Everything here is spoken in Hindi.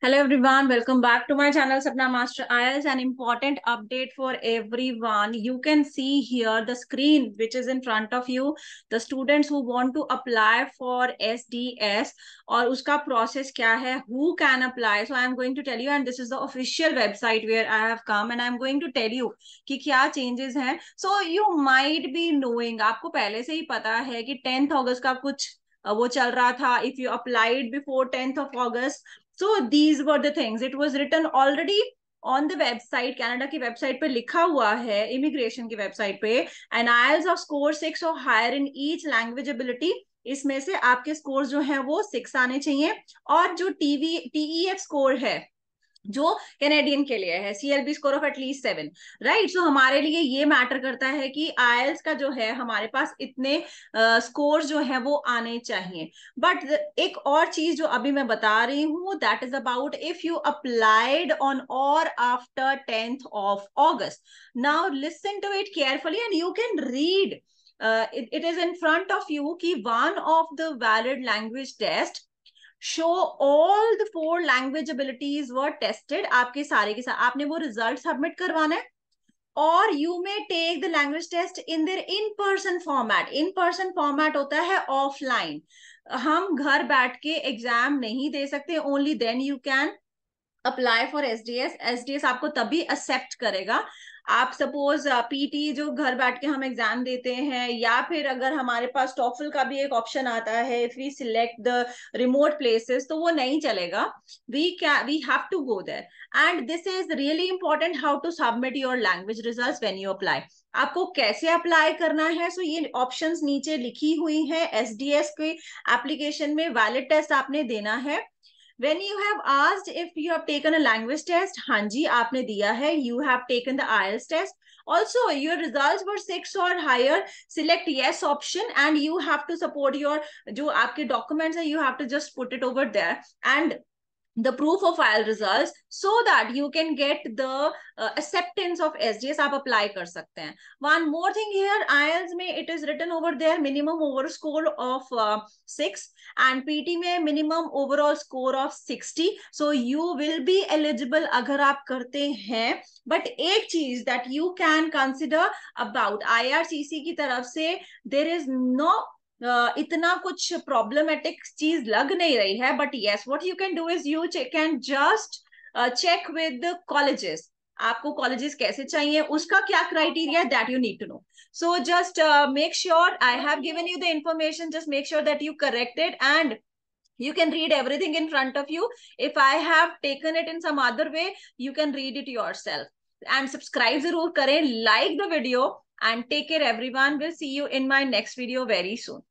Hello everyone, welcome back to my channel Sapna Master IELTS. An important update for everyone. You can see here the screen which is in front of you. The students who want to apply for SDS और उसका process क्या है? Who can apply? So I am going to tell you and this is the official website where I have come and I am going to tell you कि क्या changes हैं. So you might be knowing. आपको पहले से ही पता है कि 10th अगस्त का कुछ वो चल रहा था. If you applied before 10th of August so these were the things it was written already on the website Canada की वेबसाइट पे लिखा हुआ है इमिग्रेशन की वेबसाइट पे and IELTS of score six और higher in each language ability इसमें से आपके स्कोर जो है वो सिक्स आने चाहिए और जो टीवी टीईएफ स्कोर है जो कैनेडियन के लिए है CLB score of at least seven right so हमारे लिए ये मैटर करता है कि आयल्स का जो है हमारे पास इतने स्कोर uh, जो है वो आने चाहिए बट एक और चीज जो अभी मैं बता रही हूँ that is about if you applied on or after tenth of August now listen to it carefully and you can read it is in front of you की one of the valid language test show all the four language abilities were tested आपके सारे के साथ आपने वो रिजल्ट सबमिट करवाना है और you may take the language test in there in person format in person format होता है ऑफलाइन हम घर बैठ के एग्जाम नहीं दे सकते only then you can apply for S D S S D S आपको तभी एक्सेप्ट करेगा आप सपोज पीटी uh, जो घर बैठ के हम एग्जाम देते हैं या फिर अगर हमारे पास टॉफल का भी एक ऑप्शन आता है if we select the remote places तो वो नहीं चलेगा we can we have to go there and this is really important how to submit your language result when you apply आपको कैसे अप्लाई करना है सो so ये ऑप्शंस नीचे लिखी हुई है एस डी एस के एप्लीकेशन में वैलिड टेस्ट आपने देना है when you have asked if you have taken a language test हाँ जी आपने दिया है you have taken the IELTS test also your results were six or higher select yes option and you have to support your jo aapke documents hai you have to just put it over there and the proof of file results so that you can get the uh, acceptance of SGS aap apply kar sakte hain one more thing here IELTS mein it is written over there minimum over score of 6 uh, and PT mein minimum overall score of 60 so you will be eligible agar aap karte hain but ek cheez that you can consider about IRCC ki taraf se there is no इतना कुछ प्रॉब्लमेटिक चीज लग नहीं रही है but yes what you can do is you can just check with colleges आपको कॉलेजेस कैसे चाहिए उसका क्या criteria that you need to know so just make sure I have given you the information just make sure that you corrected and you can read everything in front of you if i have taken it in some other way you can read it yourself and subscribe zarur kare like the video and take care everyone we'll see you in my next video very soon